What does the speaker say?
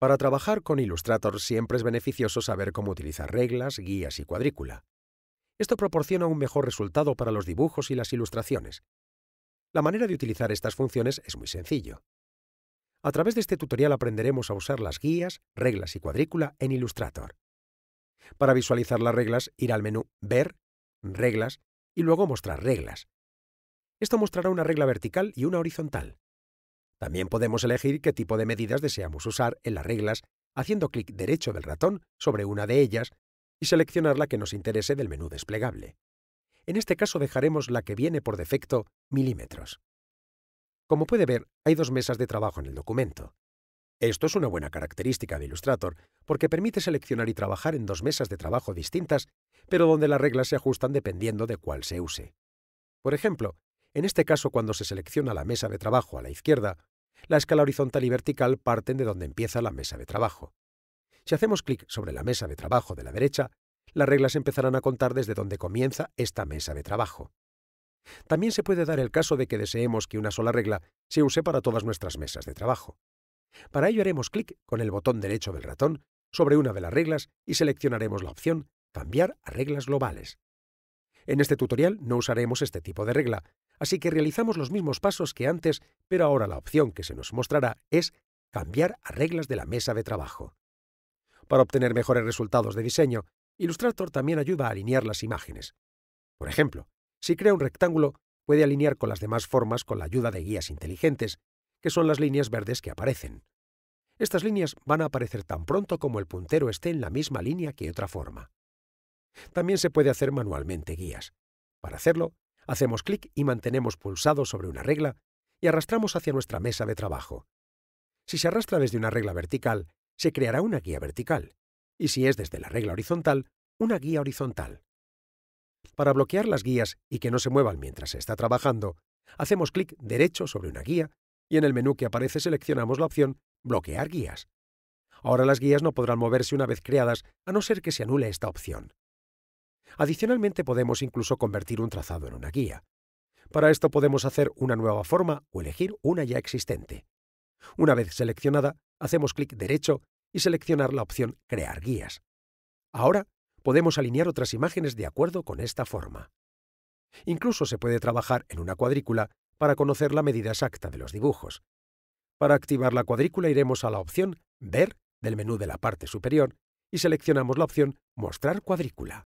Para trabajar con Illustrator siempre es beneficioso saber cómo utilizar reglas, guías y cuadrícula. Esto proporciona un mejor resultado para los dibujos y las ilustraciones. La manera de utilizar estas funciones es muy sencillo. A través de este tutorial aprenderemos a usar las guías, reglas y cuadrícula en Illustrator. Para visualizar las reglas, ir al menú Ver, Reglas y luego Mostrar reglas. Esto mostrará una regla vertical y una horizontal. También podemos elegir qué tipo de medidas deseamos usar en las reglas haciendo clic derecho del ratón sobre una de ellas y seleccionar la que nos interese del menú desplegable. En este caso dejaremos la que viene por defecto, milímetros. Como puede ver, hay dos mesas de trabajo en el documento. Esto es una buena característica de Illustrator, porque permite seleccionar y trabajar en dos mesas de trabajo distintas, pero donde las reglas se ajustan dependiendo de cuál se use. Por ejemplo, en este caso, cuando se selecciona la mesa de trabajo a la izquierda, la escala horizontal y vertical parten de donde empieza la mesa de trabajo. Si hacemos clic sobre la mesa de trabajo de la derecha, las reglas empezarán a contar desde donde comienza esta mesa de trabajo. También se puede dar el caso de que deseemos que una sola regla se use para todas nuestras mesas de trabajo. Para ello haremos clic con el botón derecho del ratón sobre una de las reglas y seleccionaremos la opción Cambiar a reglas globales. En este tutorial no usaremos este tipo de regla, Así que realizamos los mismos pasos que antes, pero ahora la opción que se nos mostrará es cambiar a reglas de la mesa de trabajo. Para obtener mejores resultados de diseño, Illustrator también ayuda a alinear las imágenes. Por ejemplo, si crea un rectángulo, puede alinear con las demás formas con la ayuda de guías inteligentes, que son las líneas verdes que aparecen. Estas líneas van a aparecer tan pronto como el puntero esté en la misma línea que otra forma. También se puede hacer manualmente guías. Para hacerlo, hacemos clic y mantenemos pulsado sobre una regla y arrastramos hacia nuestra mesa de trabajo. Si se arrastra desde una regla vertical, se creará una guía vertical, y si es desde la regla horizontal, una guía horizontal. Para bloquear las guías y que no se muevan mientras se está trabajando, hacemos clic derecho sobre una guía y en el menú que aparece seleccionamos la opción Bloquear guías. Ahora las guías no podrán moverse una vez creadas a no ser que se anule esta opción. Adicionalmente podemos incluso convertir un trazado en una guía. Para esto podemos hacer una nueva forma o elegir una ya existente. Una vez seleccionada, hacemos clic derecho y seleccionar la opción Crear guías. Ahora podemos alinear otras imágenes de acuerdo con esta forma. Incluso se puede trabajar en una cuadrícula para conocer la medida exacta de los dibujos. Para activar la cuadrícula iremos a la opción Ver del menú de la parte superior y seleccionamos la opción Mostrar cuadrícula.